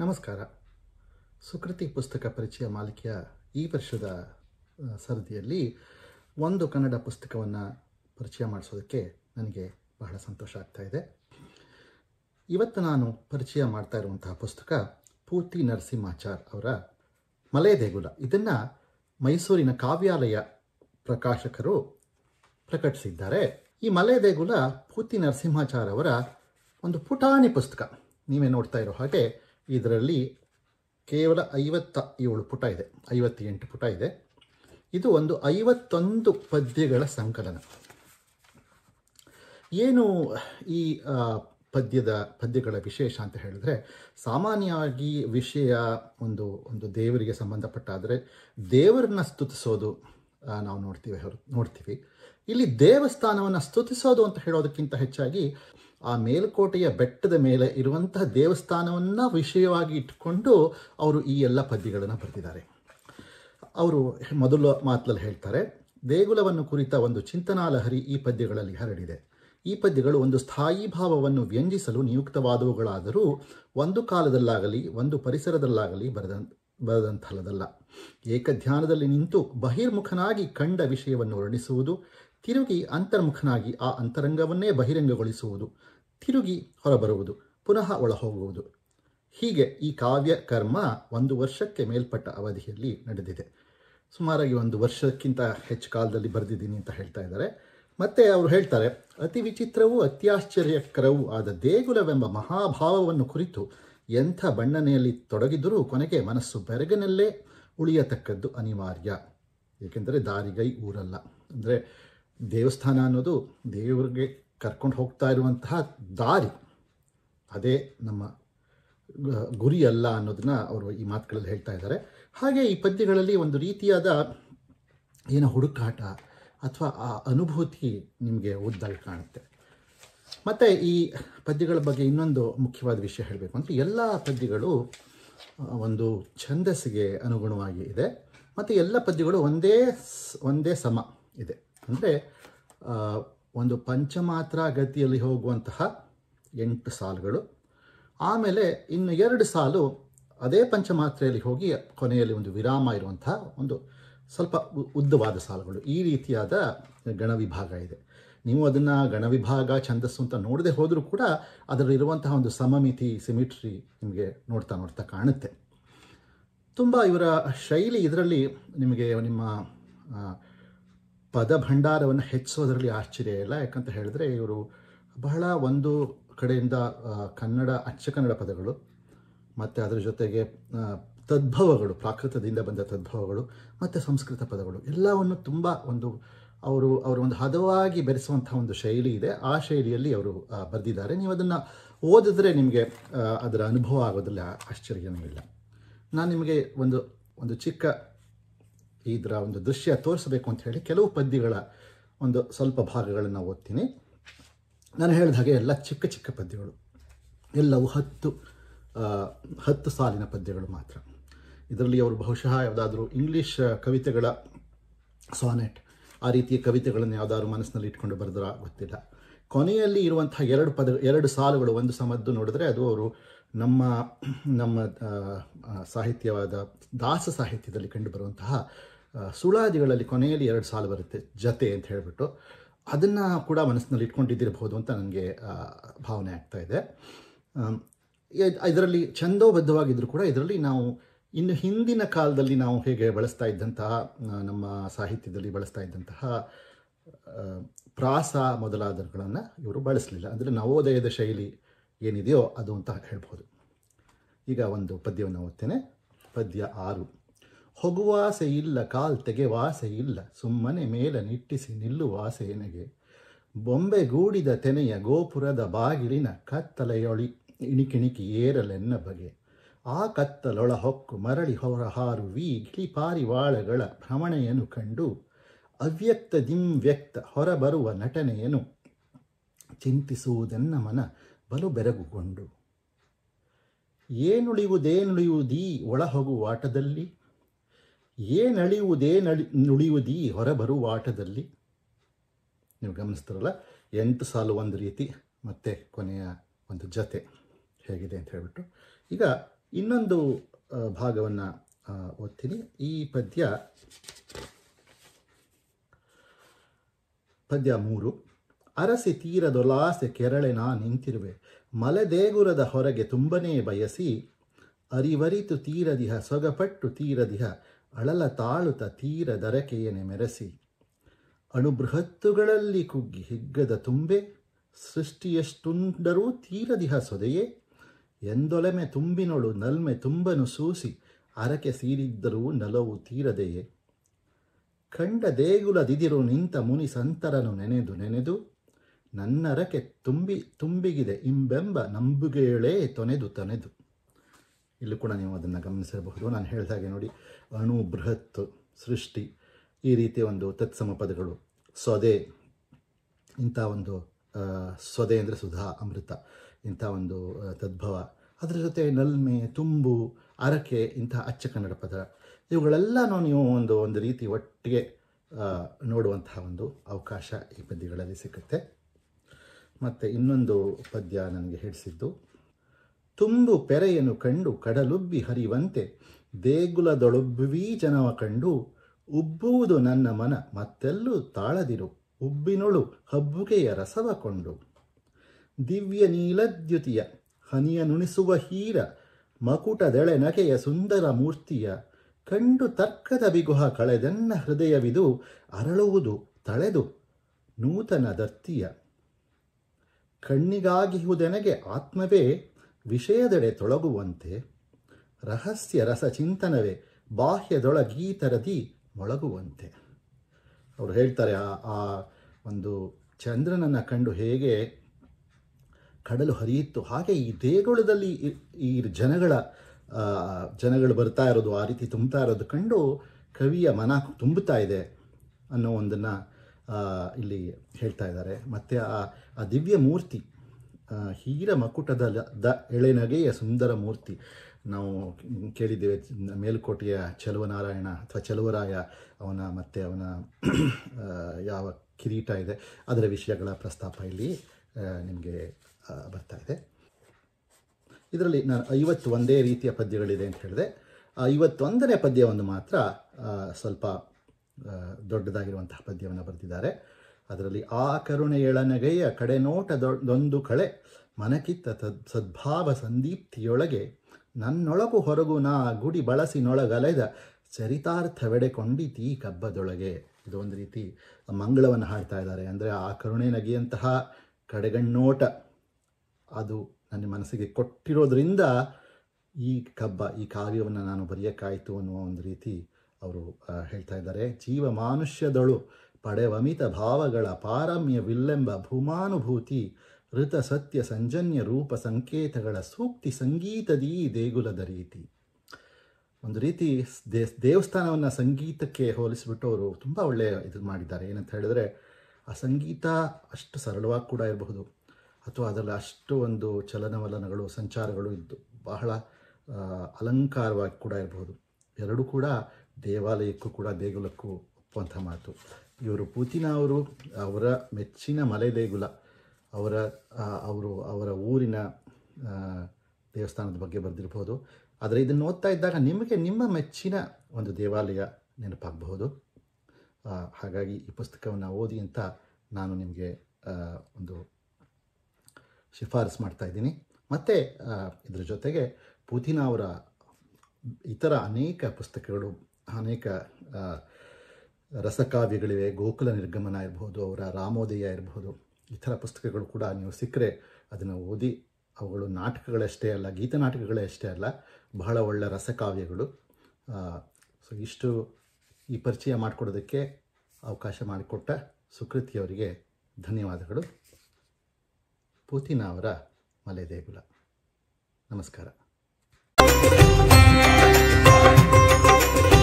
ನಮಸ್ಕಾರ ಸುಕೃತಿ ಪುಸ್ತಕ ಪರಿಚಯ ಮಾಲಿಕೆಯ ಈ ವರ್ಷದ ಸರದಿಯಲ್ಲಿ ಒಂದು ಕನ್ನಡ ಪುಸ್ತಕವನ್ನು ಪರಿಚಯ ಮಾಡಿಸೋದಕ್ಕೆ ನನಗೆ ಬಹಳ ಸಂತೋಷ ಆಗ್ತಾ ಇದೆ ಇವತ್ತು ನಾನು ಪರಿಚಯ ಮಾಡ್ತಾ ಇರುವಂತಹ ಪುಸ್ತಕ ಪೂರ್ತಿ ನರಸಿಂಹಾಚಾರ್ ಅವರ ಮಲೆ ದೇಗುಲ ಇದನ್ನು ಮೈಸೂರಿನ ಕಾವ್ಯಾಲಯ ಪ್ರಕಾಶಕರು ಪ್ರಕಟಿಸಿದ್ದಾರೆ ಈ ಮಲೆ ದೇಗುಲ ಪೂರ್ತಿ ನರಸಿಂಹಾಚಾರ್ ಅವರ ಒಂದು ಪುಟಾಣಿ ಪುಸ್ತಕ ನೀವೇ ನೋಡ್ತಾ ಇರೋ ಹಾಗೆ ಇದರಲ್ಲಿ ಕೇವಲ ಐವತ್ತ ಏಳು ಪುಟ ಇದೆ ಐವತ್ತೆಂಟು ಪುಟ ಇದೆ ಇದು ಒಂದು ಐವತ್ತೊಂದು ಪದ್ಯಗಳ ಸಂಕಲನ ಏನು ಈ ಪದ್ಯದ ಪದ್ಯಗಳ ವಿಶೇಷ ಅಂತ ಹೇಳಿದ್ರೆ ಸಾಮಾನ್ಯವಾಗಿ ವಿಷಯ ಒಂದು ಒಂದು ದೇವರಿಗೆ ಸಂಬಂಧಪಟ್ಟಾದರೆ ದೇವರನ್ನ ಸ್ತುತಿಸೋದು ನಾವು ನೋಡ್ತೀವಿ ಹೊರ ನೋಡ್ತೀವಿ ಇಲ್ಲಿ ದೇವಸ್ಥಾನವನ್ನು ಸ್ತುತಿಸೋದು ಅಂತ ಹೇಳೋದಕ್ಕಿಂತ ಹೆಚ್ಚಾಗಿ ಆ ಮೇಲುಕೋಟೆಯ ಬೆಟ್ಟದ ಮೇಲೆ ಇರುವಂತಹ ದೇವಸ್ಥಾನವನ್ನು ವಿಷಯವಾಗಿ ಇಟ್ಟುಕೊಂಡು ಅವರು ಈ ಎಲ್ಲ ಪದ್ಯಗಳನ್ನು ಬರೆದಿದ್ದಾರೆ ಅವರು ಮೊದಲು ಮಾತಲ್ಲಿ ಹೇಳ್ತಾರೆ ದೇಗುಲವನ್ನು ಕುರಿತ ಒಂದು ಚಿಂತನಾಲಹರಿ ಈ ಪದ್ಯಗಳಲ್ಲಿ ಹರಡಿದೆ ಈ ಪದ್ಯಗಳು ಒಂದು ಸ್ಥಾಯಿ ಭಾವವನ್ನು ವ್ಯಂಜಿಸಲು ನಿಯುಕ್ತವಾದವುಗಳಾದರೂ ಒಂದು ಕಾಲದಲ್ಲಾಗಲಿ ಒಂದು ಪರಿಸರದಲ್ಲಾಗಲಿ ಬರೆದ ಬರೆದಂಥಲ್ಲದಲ್ಲ ಏಕಧ್ಯಾನದಲ್ಲಿ ನಿಂತು ಬಹಿರ್ಮುಖನಾಗಿ ಕಂಡ ವಿಷಯವನ್ನು ವರ್ಣಿಸುವುದು ತಿರುಗಿ ಅಂತರ್ಮುಖನಾಗಿ ಆ ಅಂತರಂಗವನ್ನೇ ಬಹಿರಂಗಗೊಳಿಸುವುದು ತಿರುಗಿ ಹೊರಬರುವುದು ಪುನಃ ಒಳಹೋಗುವುದು ಹೀಗೆ ಈ ಕಾವ್ಯ ಕರ್ಮ ಒಂದು ವರ್ಷಕ್ಕೆ ಮೇಲ್ಪಟ್ಟ ಅವಧಿಯಲ್ಲಿ ನಡೆದಿದೆ ಸುಮಾರಾಗಿ ಒಂದು ವರ್ಷಕ್ಕಿಂತ ಹೆಚ್ಚು ಕಾಲದಲ್ಲಿ ಬರೆದಿದ್ದೀನಿ ಅಂತ ಹೇಳ್ತಾ ಇದ್ದಾರೆ ಮತ್ತೆ ಅವರು ಹೇಳ್ತಾರೆ ಅತಿ ವಿಚಿತ್ರವೂ ಅತ್ಯಾಶ್ಚರ್ಯಕರವೂ ಆದ ದೇಗುಲವೆಂಬ ಮಹಾಭಾವವನ್ನು ಕುರಿತು ಎಂಥ ಬಣ್ಣನೆಯಲ್ಲಿ ತೊಡಗಿದರೂ ಕೊನೆಗೆ ಮನಸ್ಸು ಬೆರಗಿನಲ್ಲೇ ಉಳಿಯತಕ್ಕದ್ದು ಅನಿವಾರ್ಯ ಏಕೆಂದರೆ ದಾರಿಗೈ ಊರಲ್ಲ ಅಂದರೆ ದೇವಸ್ಥಾನ ಅನ್ನೋದು ದೇವರಿಗೆ ಕರ್ಕೊಂಡು ಹೋಗ್ತಾ ಇರುವಂತಹ ದಾರಿ ಅದೇ ನಮ್ಮ ಗುರಿ ಅಲ್ಲ ಅನ್ನೋದನ್ನ ಅವರು ಈ ಮಾತುಗಳಲ್ಲಿ ಹೇಳ್ತಾ ಇದ್ದಾರೆ ಹಾಗೆ ಈ ಪದ್ಯಗಳಲ್ಲಿ ಒಂದು ರೀತಿಯಾದ ಏನೋ ಹುಡುಕಾಟ ಅಥವಾ ಆ ಅನುಭೂತಿ ನಿಮಗೆ ಉದ್ದಾಗಿ ಕಾಣುತ್ತೆ ಮತ್ತು ಈ ಪದ್ಯಗಳ ಬಗ್ಗೆ ಇನ್ನೊಂದು ಮುಖ್ಯವಾದ ವಿಷಯ ಹೇಳಬೇಕು ಅಂದರೆ ಎಲ್ಲ ಪದ್ಯಗಳು ಒಂದು ಛಂದಸ್ಸಿಗೆ ಅನುಗುಣವಾಗಿ ಇದೆ ಮತ್ತು ಎಲ್ಲ ಪದ್ಯಗಳು ಒಂದೇ ಒಂದೇ ಸಮ ಇದೆ ಅಂದರೆ ಒಂದು ಪಂಚಮಾತ್ರ ಗತಿಯಲ್ಲಿ ಹೋಗುವಂತಹ ಎಂಟು ಸಾಲುಗಳು ಆಮೇಲೆ ಇನ್ನು ಎರಡು ಸಾಲು ಅದೇ ಪಂಚಮಾತ್ರೆಯಲ್ಲಿ ಹೋಗಿ ಕೊನೆಯಲ್ಲಿ ಒಂದು ವಿರಾಮ ಇರುವಂತಹ ಒಂದು ಸ್ವಲ್ಪ ಉದ್ದವಾದ ಸಾಲುಗಳು ಈ ರೀತಿಯಾದ ಗಣವಿಭಾಗ ಇದೆ ನೀವು ಅದನ್ನು ಗಣವಿಭಾಗ ಛಂದಸ್ಸು ಅಂತ ನೋಡದೆ ಹೋದರೂ ಕೂಡ ಅದರಲ್ಲಿರುವಂತಹ ಒಂದು ಸಮಮಿತಿ ಸಿಮಿಟ್ರಿ ನಿಮಗೆ ನೋಡ್ತಾ ನೋಡ್ತಾ ಕಾಣುತ್ತೆ ತುಂಬ ಇವರ ಶೈಲಿ ಇದರಲ್ಲಿ ನಿಮಗೆ ನಿಮ್ಮ ಪದ ಭಂಡಾರವನ್ನು ಹೆಚ್ಚಿಸೋದರಲ್ಲಿ ಆಶ್ಚರ್ಯ ಇಲ್ಲ ಯಾಕಂತ ಹೇಳಿದ್ರೆ ಇವರು ಬಹಳ ಒಂದು ಕಡೆಯಿಂದ ಕನ್ನಡ ಅಚ್ಚ ಕನ್ನಡ ಪದಗಳು ಮತ್ತು ಅದರ ಜೊತೆಗೆ ತದ್ಭವಗಳು ಪ್ರಾಕೃತದಿಂದ ಬಂದ ತದ್ಭವಗಳು ಮತ್ತು ಸಂಸ್ಕೃತ ಪದಗಳು ಎಲ್ಲವನ್ನು ತುಂಬ ಒಂದು ಅವರು ಅವರು ಒಂದು ಹದವಾಗಿ ಬೆರೆಸುವಂಥ ಒಂದು ಶೈಲಿ ಇದೆ ಆ ಶೈಲಿಯಲ್ಲಿ ಅವರು ಬರೆದಿದ್ದಾರೆ ನೀವು ಅದನ್ನು ಓದಿದ್ರೆ ನಿಮಗೆ ಅದರ ಅನುಭವ ಆಗೋದ್ರಲ್ಲಿ ಆಶ್ಚರ್ಯನೂ ಇಲ್ಲ ನಾನು ನಿಮಗೆ ಒಂದು ಒಂದು ಚಿಕ್ಕ ಇದರ ಒಂದು ದೃಶ್ಯ ತೋರಿಸಬೇಕು ಅಂತ ಹೇಳಿ ಕೆಲವು ಪದ್ಯಗಳ ಒಂದು ಸ್ವಲ್ಪ ಭಾಗಗಳನ್ನು ಓದ್ತೀನಿ ನಾನು ಹೇಳಿದ ಹಾಗೆ ಎಲ್ಲ ಚಿಕ್ಕ ಚಿಕ್ಕ ಪದ್ಯಗಳು ಎಲ್ಲವೂ ಹತ್ತು ಹತ್ತು ಸಾಲಿನ ಪದ್ಯಗಳು ಮಾತ್ರ ಇದರಲ್ಲಿ ಅವರು ಬಹುಶಃ ಯಾವುದಾದ್ರೂ ಇಂಗ್ಲೀಷ್ ಕವಿತೆಗಳ ಸಾನೆಟ್ ಆ ರೀತಿಯ ಕವಿತೆಗಳನ್ನು ಯಾವುದಾದ್ರು ಮನಸ್ಸಿನಲ್ಲಿ ಇಟ್ಕೊಂಡು ಬರೆದ್ರ ಗೊತ್ತಿಲ್ಲ ಕೊನೆಯಲ್ಲಿ ಇರುವಂತಹ ಎರಡು ಪದ ಎರಡು ಸಾಲುಗಳು ಒಂದು ಸಮದ್ದು ನೋಡಿದ್ರೆ ಅದು ಅವರು ನಮ್ಮ ನಮ್ಮ ಸಾಹಿತ್ಯವಾದ ದಾಸ ಸಾಹಿತ್ಯದಲ್ಲಿ ಕಂಡುಬರುವಂತಹ ಸುಳಾದಿಗಳಲ್ಲಿ ಕೊನೆಯಲ್ಲಿ ಎರಡು ಸಾಲು ಬರುತ್ತೆ ಜತೆ ಅಂತ ಹೇಳಿಬಿಟ್ಟು ಅದನ್ನು ಕೂಡ ಮನಸ್ಸಿನಲ್ಲಿ ಇಟ್ಕೊಂಡಿದ್ದಿರಬಹುದು ಅಂತ ನನಗೆ ಭಾವನೆ ಆಗ್ತಾ ಇದೆ ಇದರಲ್ಲಿ ಛಂದೋಬದ್ಧವಾಗಿದ್ದರೂ ಕೂಡ ಇದರಲ್ಲಿ ನಾವು ಇನ್ನು ಹಿಂದಿನ ಕಾಲದಲ್ಲಿ ನಾವು ಹೇಗೆ ಬಳಸ್ತಾ ಇದ್ದಂತಹ ನಮ್ಮ ಸಾಹಿತ್ಯದಲ್ಲಿ ಬಳಸ್ತಾ ಇದ್ದಂತಹ ಪ್ರಾಸ ಮೊದಲಾದಗಳನ್ನು ಇವರು ಬಳಸಲಿಲ್ಲ ಅಂದರೆ ನವೋದಯದ ಶೈಲಿ ಏನಿದೆಯೋ ಅದು ಅಂತ ಹೇಳ್ಬೋದು ಈಗ ಒಂದು ಪದ್ಯವನ್ನು ಓದ್ತೇನೆ ಪದ್ಯ ಆರು ಹೊಗುವಾಸೆ ಇಲ್ಲ ಕಾಲ್ ತೆಗೆವಾಸೆ ಇಲ್ಲ ಸುಮ್ಮನೆ ಮೇಲೆ ನಿಟ್ಟಿಸಿ ನಿಲ್ಲುವ ಆಸೆ ಬೊಂಬೆ ಗೂಡಿದ ತೆನೆಯ ಗೋಪುರದ ಬಾಗಿಲಿನ ಕತ್ತಲೆಯೊಳಿ ಇಣಿಕಿಣಿಕಿ ಏರಲೆನ್ನ ಬಗೆ ಆ ಕತ್ತಲೊಳ ಹೊಕ್ಕು ಮರಳಿ ಹೊರ ಗಿಳಿ ಪಾರಿವಾಳಗಳ ಭ್ರಮಣೆಯನ್ನು ಕಂಡು ಅವ್ಯಕ್ತ ದಿಂವ್ಯಕ್ತ ಹೊರಬರುವ ನಟನೆಯನ್ನು ಚಿಂತಿಸುವುದೆನ್ನ ಮನ ಬಲು ಬೆರಗುಕೊಂಡು ಏನುಳಿಯುವುದೇನುಳಿಯುವುದೀ ಒಳಹೊಗುವಾಟದಲ್ಲಿ ಏನಳಿಯುವುದೇ ನಳಿ ನುಳಿಯುವುದೀ ಆಟದಲ್ಲಿ ನೀವು ಗಮನಿಸ್ತಾರಲ್ಲ ಎಂಟು ಸಾಲು ಒಂದು ರೀತಿ ಮತ್ತೆ ಕೊನೆಯ ಒಂದು ಜತೆ ಹೇಗಿದೆ ಅಂತ ಹೇಳಿಬಿಟ್ಟು ಈಗ ಇನ್ನೊಂದು ಭಾಗವನ್ನು ಓದ್ತೀನಿ ಈ ಪದ್ಯ ಪದ್ಯ ಮೂರು ಅರಸಿ ತೀರದೊಲಾಸೆ ಕೆರಳೆ ನಾ ನಿಂತಿರುವೆ ಮಲೆದೇಗುರದ ಹೊರಗೆ ತುಂಬನೇ ಬಯಸಿ ಅರಿವರಿತು ತೀರದಿಹ ಸೊಗಪಟ್ಟು ತೀರದಿಹ ಅಳಲ ತಾಳುತ ತೀರ ದರಕೆಯನೆ ಮೆರೆಸಿ ಬೃಹತ್ತುಗಳಲ್ಲಿ ಕುಗ್ಗಿ ಹಿಗ್ಗದ ತುಂಬೆ ಸೃಷ್ಟಿಯಷ್ಟುಂಡರೂ ತೀರದಿಹ ಸೊದೆಯೇ ಎಂದೊಲೆಮೆ ತುಂಬಿನೊಳು ನಲ್ಮೆ ತುಂಬನು ಸೂಸಿ ಅರಕೆ ಸೀರಿದ್ದರೂ ನಲವು ತೀರದೆಯೇ ಕಂಡ ದೇಗುಲದಿದಿರು ನಿಂತ ಮುನಿ ಸಂತರನು ನೆನೆದು ನೆನೆದು ನನ್ನರಕೆ ತುಂಬಿ ತುಂಬಿಗಿದೆ ಇಂಬೆಂಬ ನಂಬುಗೆಳೆ ತೊನೆದು ತೊನೆದು ಇಲ್ಲಿ ಕೂಡ ನೀವು ಅದನ್ನು ಗಮನಿಸಬಹುದು ನಾನು ಹೇಳಿದಾಗೆ ನೋಡಿ ಅಣು ಬೃಹತ್ ಸೃಷ್ಟಿ ಈ ರೀತಿಯ ಒಂದು ತತ್ಸಮ ಪದಗಳು ಸೊದೆ ಇಂಥ ಒಂದು ಸೊದೆ ಅಂದರೆ ಸುಧಾ ಅಮೃತ ಇಂಥ ಒಂದು ತದ್ಭವ ಅದರ ಜೊತೆ ನಲ್ಮೆ ತುಂಬು ಅರಕೆ ಇಂಥ ಅಚ್ಚ ಕನ್ನಡ ಪದ ಇವುಗಳೆಲ್ಲನೂ ನೀವು ಒಂದು ಒಂದು ರೀತಿ ಒಟ್ಟಿಗೆ ನೋಡುವಂತಹ ಒಂದು ಅವಕಾಶ ಈ ಪದ್ಯಗಳಲ್ಲಿ ಸಿಗುತ್ತೆ ಮತ್ತೆ ಇನ್ನೊಂದು ಪದ್ಯ ನನಗೆ ಹೇಳಿಸಿದ್ದು ತುಂಬು ಪೆರೆಯನ್ನು ಕಂಡು ಕಡಲುಬ್ಬಿ ಹರಿಯುವಂತೆ ದೇಗುಲದೊಳುಬ್ಬೀ ಜನವ ಕಂಡು ಉಬ್ಬುವುದು ನನ್ನ ಮನ ಮತ್ತೆಲ್ಲೂ ತಾಳದಿರು ಉಬ್ಬಿನೊಳು ಹಬ್ಬುಗೆಯ ರಸವ ಕೊಂಡು ದಿವ್ಯ ನೀಲದ್ಯುತಿಯ ಹನಿಯ ನುಣಿಸುವ ಹೀರ ಮಕುಟದೆಳೆ ನಗೆಯ ಸುಂದರ ಮೂರ್ತಿಯ ಕಂಡು ತರ್ಕದ ಬಿಗುಹ ಕಳೆದನ್ನ ಹೃದಯವಿದು ಅರಳುವುದು ತಳೆದು ನೂತನ ದತ್ತಿಯ ಕಣ್ಣಿಗಾಗಿಹುದೆನಗೆ ಆತ್ಮವೇ ವಿಷಯದೆಡೆ ತೊಳಗುವಂತೆ ರಹಸ್ಯ ರಸ ಚಿಂತನವೇ ಬಾಹ್ಯದೊಳಗೀತರದಿ ಮೊಳಗುವಂತೆ ಅವರು ಹೇಳ್ತಾರೆ ಆ ಒಂದು ಚಂದ್ರನನ್ನು ಕಂಡು ಹೇಗೆ ಕಡಲು ಹರಿಯಿತ್ತು ಹಾಗೆ ಈ ದೇಗುಳದಲ್ಲಿ ಈ ಜನಗಳ ಜನಗಳು ಬರ್ತಾ ಇರೋದು ಆ ರೀತಿ ತುಂಬ್ತಾ ಇರೋದು ಕಂಡು ಕವಿಯ ಮನ ತುಂಬುತ್ತಾ ಇದೆ ಅನ್ನೋ ಒಂದನ್ನು ಇಲ್ಲಿ ಹೇಳ್ತಾ ಇದ್ದಾರೆ ಮತ್ತು ಆ ಆ ದಿವ್ಯ ಮೂರ್ತಿ ಹೀರ ಮಕುಟದ ದ ಎಳೆನಗೆಯ ಸುಂದರ ಮೂರ್ತಿ ನಾವು ಕೇಳಿದ್ದೇವೆ ಮೇಲುಕೋಟೆಯ ಚಲುವನಾರಾಯಣ ಅಥವಾ ಚಲುವರಾಯ ಅವನ ಮತ್ತು ಅವನ ಯಾವ ಕಿರೀಟ ಇದೆ ಅದರ ವಿಷಯಗಳ ಪ್ರಸ್ತಾಪ ಇಲ್ಲಿ ನಿಮಗೆ ಬರ್ತಾ ಇದೆ ಇದರಲ್ಲಿ ನಾನು ಐವತ್ತು ಒಂದೇ ರೀತಿಯ ಪದ್ಯಗಳಿದೆ ಅಂತ ಹೇಳಿದೆ ಐವತ್ತೊಂದನೇ ಪದ್ಯವನ್ನು ಮಾತ್ರ ಸ್ವಲ್ಪ ದೊಡ್ಡದಾಗಿರುವಂತಹ ಪದ್ಯವನ್ನು ಬರೆದಿದ್ದಾರೆ ಅದರಲ್ಲಿ ಆ ಕರುಣೆ ಕಡೆನೋಟ ಕಡೆ ನೋಟ ದೊಂದು ಕಳೆ ಮನಕಿತ್ತ ತದ್ ಸದ್ಭಾವ ಸಂದೀಪ್ತಿಯೊಳಗೆ ನನ್ನೊಳಗು ಹೊರಗು ನಾ ಗುಡಿ ಬಳಸಿನೊಳಗಲೆದ ಚರಿತಾರ್ಥವೆಡೆ ಈ ಕಬ್ಬದೊಳಗೆ ಇದು ಒಂದು ರೀತಿ ಮಂಗಳವನ್ನು ಹಾಡ್ತಾ ಇದ್ದಾರೆ ಅಂದರೆ ಆ ಕರುಣೆ ನಗೆಯಂತಹ ಕಡೆಗಣ್ಣೋಟ ಅದು ನನ್ನ ಮನಸ್ಸಿಗೆ ಕೊಟ್ಟಿರೋದ್ರಿಂದ ಈ ಕಬ್ಬ ಈ ಕಾವ್ಯವನ್ನು ನಾನು ಬರೆಯೋಕ್ಕಾಯಿತು ಅನ್ನುವ ಒಂದು ರೀತಿ ಅವರು ಹೇಳ್ತಾ ಇದ್ದಾರೆ ಜೀವ ಮಾನುಷ್ಯದಳು ಪಡೆವಮಿತ ಭಾವಗಳ ಪಾರಮ್ಯವಿಲ್ಲೆಂಬ ಭೂಮಾನುಭೂತಿ ಋತ ಸತ್ಯ ಸಂಜನ್ಯ ರೂಪ ಸಂಕೇತಗಳ ಸೂಕ್ತಿ ಸಂಗೀತದೀ ದೇಗುಲದ ರೀತಿ ಒಂದು ರೀತಿ ದೇ ದೇವಸ್ಥಾನವನ್ನು ಸಂಗೀತಕ್ಕೆ ಹೋಲಿಸಿಬಿಟ್ಟು ಅವರು ತುಂಬ ಒಳ್ಳೆಯ ಇದು ಮಾಡಿದ್ದಾರೆ ಏನಂತ ಹೇಳಿದ್ರೆ ಆ ಸಂಗೀತ ಅಷ್ಟು ಸರಳವಾಗಿ ಕೂಡ ಇರಬಹುದು ಅಥವಾ ಅದರಲ್ಲಿ ಅಷ್ಟು ಒಂದು ಚಲನವಲನಗಳು ಸಂಚಾರಗಳು ಇದ್ದು ಬಹಳ ಅಲಂಕಾರವಾಗಿ ಕೂಡ ಇರಬಹುದು ಎರಡೂ ಕೂಡ ದೇವಾಲಯಕ್ಕೂ ಕೂಡ ದೇಗುಲಕ್ಕೂ ಒಪ್ಪುವಂಥ ಮಾತು ಇವರು ಪೂತಿನ ಅವರು ಅವರ ಮೆಚ್ಚಿನ ಮಲೆ ದೇಗುಲ ಅವರ ಅವರು ಅವರ ಊರಿನ ದೇವಸ್ಥಾನದ ಬಗ್ಗೆ ಬರೆದಿರ್ಬೋದು ಆದರೆ ಇದನ್ನು ಓದ್ತಾ ಇದ್ದಾಗ ನಿಮಗೆ ನಿಮ್ಮ ಮೆಚ್ಚಿನ ಒಂದು ದೇವಾಲಯ ನೆನಪಾಗಬಹುದು ಹಾಗಾಗಿ ಈ ಪುಸ್ತಕವನ್ನು ಓದಿ ಅಂತ ನಾನು ನಿಮಗೆ ಒಂದು ಶಿಫಾರಸು ಮಾಡ್ತಾ ಇದ್ದೀನಿ ಮತ್ತು ಇದರ ಜೊತೆಗೆ ಪುತಿನ ಅವರ ಇತರ ಅನೇಕ ಪುಸ್ತಕಗಳು ಅನೇಕ ರಸಕಾವ್ಯಗಳಿವೆ ಗೋಕುಲ ನಿರ್ಗಮನ ಇರಬಹುದು ಅವರ ರಾಮೋದಯ ಇರಬಹುದು ಈ ಥರ ಪುಸ್ತಕಗಳು ಕೂಡ ನೀವು ಸಿಕ್ಕರೆ ಅದನ್ನು ಓದಿ ಅವುಗಳು ನಾಟಕಗಳಷ್ಟೇ ಅಲ್ಲ ಗೀತನಾಟಕಗಳೇ ಅಷ್ಟೇ ಅಲ್ಲ ಬಹಳ ಒಳ್ಳೆಯ ರಸಕಾವ್ಯಗಳು ಸೊ ಇಷ್ಟು ಈ ಪರಿಚಯ ಮಾಡಿಕೊಡೋದಕ್ಕೆ ಅವಕಾಶ ಮಾಡಿಕೊಟ್ಟ ಸುಕೃತಿಯವರಿಗೆ ಧನ್ಯವಾದಗಳು ಪೂತಿನ ಅವರ ಮಲೆ ದೇಗುಲ ನಮಸ್ಕಾರ